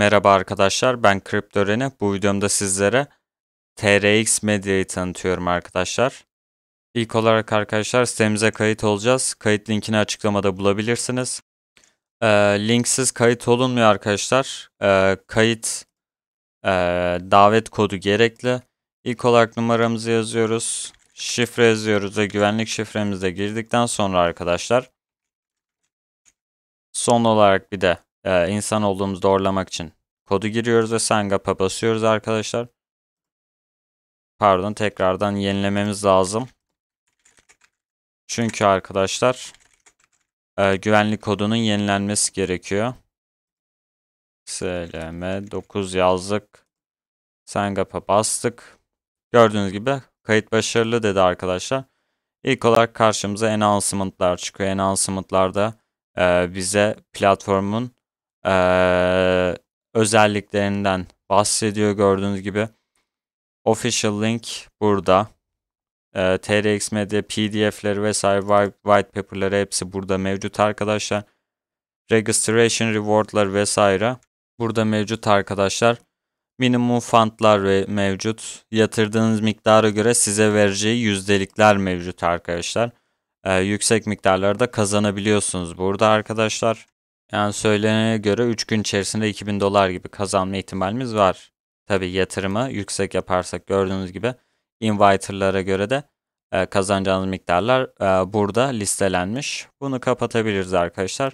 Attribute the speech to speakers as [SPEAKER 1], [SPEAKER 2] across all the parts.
[SPEAKER 1] Merhaba arkadaşlar ben Kriptöreni. Bu videomda sizlere TRX Media'yı tanıtıyorum arkadaşlar. İlk olarak arkadaşlar sitemize kayıt olacağız. Kayıt linkini açıklamada bulabilirsiniz. E, linksiz kayıt olunmuyor arkadaşlar. E, kayıt e, davet kodu gerekli. İlk olarak numaramızı yazıyoruz. Şifre yazıyoruz ve güvenlik şifremizi de girdikten sonra arkadaşlar son olarak bir de e, insan olduğumuzu doğrulamak için kodu giriyoruz ve Sangap'a basıyoruz arkadaşlar. Pardon tekrardan yenilememiz lazım. Çünkü arkadaşlar e, güvenlik kodunun yenilenmesi gerekiyor. SLM 9 yazdık. Sangap'a bastık. Gördüğünüz gibi kayıt başarılı dedi arkadaşlar. İlk olarak karşımıza enhancement'lar çıkıyor. Enhancement'lar da e, bize platformun e, özelliklerinden bahsediyor gördüğünüz gibi. Official link burada. E, ee, TRX Media PDF'leri vesaire white paper'ları hepsi burada mevcut arkadaşlar. Registration rewardlar vesaire burada mevcut arkadaşlar. Minimum fundlar mevcut. Yatırdığınız miktara göre size vereceği yüzdelikler mevcut arkadaşlar. Ee, yüksek miktarlarda kazanabiliyorsunuz burada arkadaşlar. Yani söylenene göre 3 gün içerisinde 2000 dolar gibi kazanma ihtimalimiz var. Tabi yatırımı yüksek yaparsak gördüğünüz gibi inviter'lara göre de e, kazanacağınız miktarlar e, burada listelenmiş. Bunu kapatabiliriz arkadaşlar.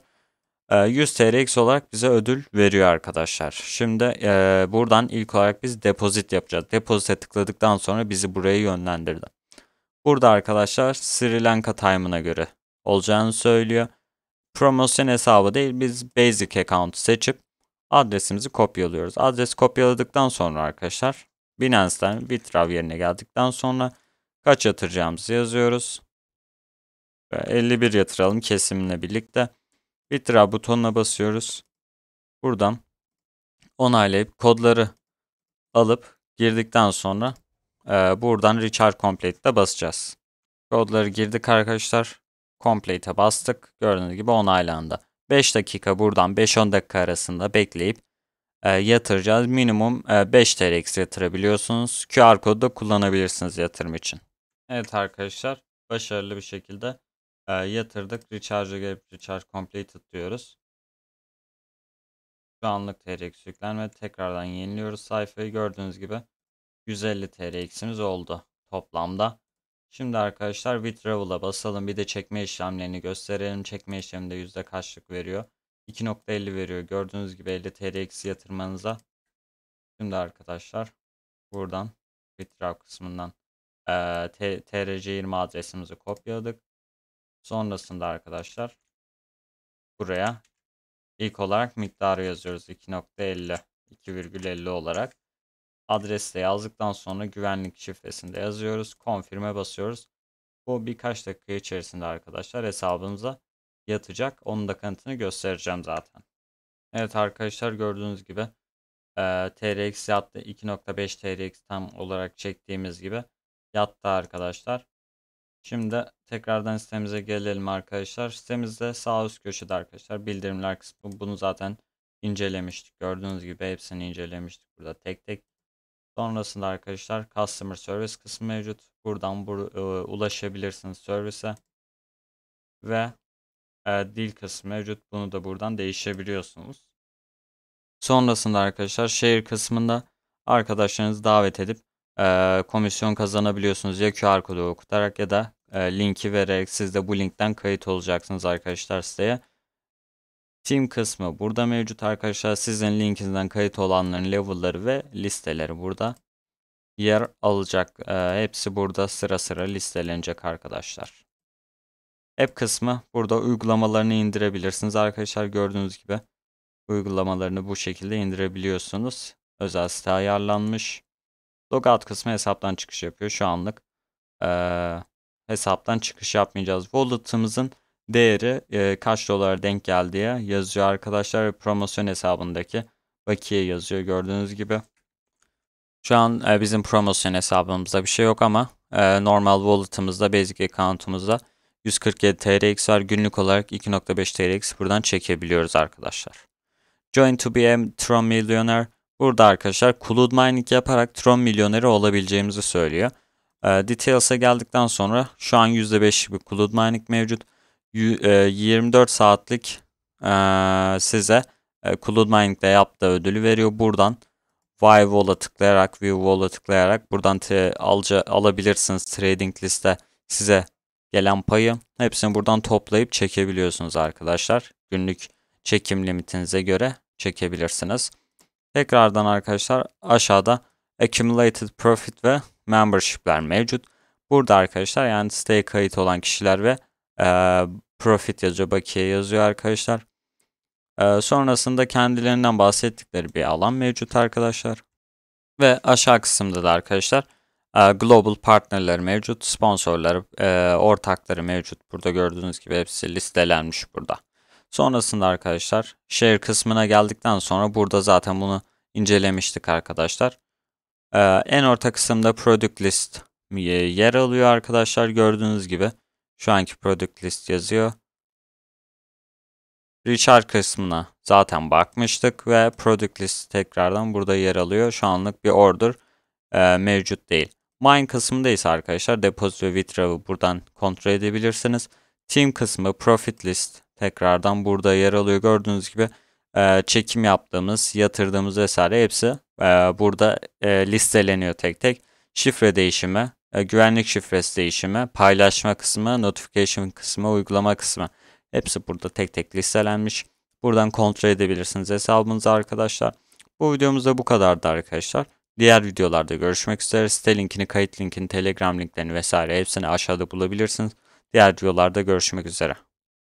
[SPEAKER 1] E, 100 TRX olarak bize ödül veriyor arkadaşlar. Şimdi e, buradan ilk olarak biz depozit yapacağız. Depozite tıkladıktan sonra bizi buraya yönlendirdi. Burada arkadaşlar Sri Lanka time'ına göre olacağını söylüyor promosyon hesabı değil biz basic account seçip adresimizi kopyalıyoruz. Adres kopyaladıktan sonra arkadaşlar Binance'den Bitrav yerine geldikten sonra kaç yatıracağımızı yazıyoruz. 51 yatıralım kesimle birlikte. Bitrav butonuna basıyoruz. Buradan onaylayıp kodları alıp girdikten sonra e, buradan Richard Complete'de basacağız. Kodları girdik arkadaşlar. Complete'e bastık. Gördüğünüz gibi onaylandı. 5 dakika buradan 5-10 dakika arasında bekleyip e, yatıracağız. Minimum e, 5 TRX yatırabiliyorsunuz. QR kodu da kullanabilirsiniz yatırım için. Evet arkadaşlar başarılı bir şekilde e, yatırdık. Recharge'a gelip Recharge Completed diyoruz. Şu anlık TRX yüklenme. Tekrardan yeniliyoruz sayfayı. Gördüğünüz gibi 150 TRX'imiz oldu toplamda. Şimdi arkadaşlar Withdrawal'a basalım. Bir de çekme işlemlerini gösterelim. Çekme işleminde yüzde kaçlık veriyor. 2.50 veriyor. Gördüğünüz gibi 50 TL yatırmanıza. Şimdi arkadaşlar buradan Withdraw kısmından e, TRC20 adresimizi kopyaladık. Sonrasında arkadaşlar buraya ilk olarak miktarı yazıyoruz. 2.50 2,50 olarak. Adresle yazdıktan sonra güvenlik şifresini de yazıyoruz. Confirm'e basıyoruz. Bu birkaç dakika içerisinde arkadaşlar hesabımıza yatacak. Onun da kanıtını göstereceğim zaten. Evet arkadaşlar gördüğünüz gibi e, TRX yattı. 2.5 TRX tam olarak çektiğimiz gibi yattı arkadaşlar. Şimdi tekrardan sitemize gelelim arkadaşlar. Sitemizde sağ üst köşede arkadaşlar bildirimler kısmı bunu zaten incelemiştik. Gördüğünüz gibi hepsini incelemiştik burada tek tek. Sonrasında arkadaşlar Customer Service kısmı mevcut. Buradan bu, e, ulaşabilirsiniz servise. Ve e, dil kısmı mevcut. Bunu da buradan değişebiliyorsunuz. Sonrasında arkadaşlar şehir kısmında arkadaşlarınızı davet edip e, komisyon kazanabiliyorsunuz. Ya QR kodu okutarak ya da e, linki vererek siz de bu linkten kayıt olacaksınız arkadaşlar siteye. Team kısmı burada mevcut arkadaşlar. Sizin linkinizden kayıt olanların level'ları ve listeleri burada yer alacak. E, hepsi burada sıra sıra listelenecek arkadaşlar. App kısmı burada uygulamalarını indirebilirsiniz arkadaşlar. Gördüğünüz gibi uygulamalarını bu şekilde indirebiliyorsunuz. Özel site ayarlanmış. Logout kısmı hesaptan çıkış yapıyor şu anlık. E, hesaptan çıkış yapmayacağız. Wallet'ımızın değeri e, kaç dolara denk geldiği yazıyor arkadaşlar ve promosyon hesabındaki bakiye yazıyor gördüğünüz gibi. Şu an e, bizim promosyon hesabımızda bir şey yok ama e, normal wallet'ımızda basic account'umuzda 147 TRX var. Günlük olarak 2.5 TRX buradan çekebiliyoruz arkadaşlar. Join to be a Tron Millionaire. Burada arkadaşlar Cloud Mining yaparak Tron Milyoneri olabileceğimizi söylüyor. E, details'a geldikten sonra şu an %5'lik bir Cloud Mining mevcut. 24 e, saatlik e, size e, Cloud Mining'de yaptığı ödülü veriyor. Buradan Vivola tıklayarak, Vivola tıklayarak buradan alca, alabilirsiniz trading liste size gelen payı. Hepsini buradan toplayıp çekebiliyorsunuz arkadaşlar. Günlük çekim limitinize göre çekebilirsiniz. Tekrardan arkadaşlar aşağıda accumulated profit ve membership'ler mevcut. Burada arkadaşlar yani siteye kayıt olan kişiler ve e, profit yazıyor, bakiye yazıyor arkadaşlar. Ee, sonrasında kendilerinden bahsettikleri bir alan mevcut arkadaşlar. Ve aşağı kısımda da arkadaşlar e, global partnerleri mevcut, sponsorları, e, ortakları mevcut. Burada gördüğünüz gibi hepsi listelenmiş burada. Sonrasında arkadaşlar share kısmına geldikten sonra burada zaten bunu incelemiştik arkadaşlar. Ee, en orta kısımda product list yer alıyor arkadaşlar gördüğünüz gibi. Şu anki product list yazıyor. Richard kısmına zaten bakmıştık ve product list tekrardan burada yer alıyor. Şu anlık bir order e, mevcut değil. Mine kısmında ise arkadaşlar deposit ve withdraw'ı buradan kontrol edebilirsiniz. Team kısmı profit list tekrardan burada yer alıyor. Gördüğünüz gibi e, çekim yaptığımız, yatırdığımız vesaire hepsi e, burada e, listeleniyor tek tek. Şifre değişimi e, güvenlik şifresi değişimi, paylaşma kısmı, notification kısmı, uygulama kısmı. Hepsi burada tek tek listelenmiş. Buradan kontrol edebilirsiniz hesabınızı arkadaşlar. Bu videomuzda bu kadardı arkadaşlar. Diğer videolarda görüşmek üzere. Site linkini, kayıt linkini, telegram linklerini vesaire hepsini aşağıda bulabilirsiniz. Diğer videolarda görüşmek üzere.